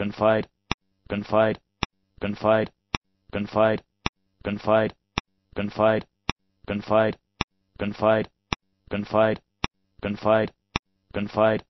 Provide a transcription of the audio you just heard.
confide, confide, confide, confide, confide, confide, confide, confide, confide, confide, confide,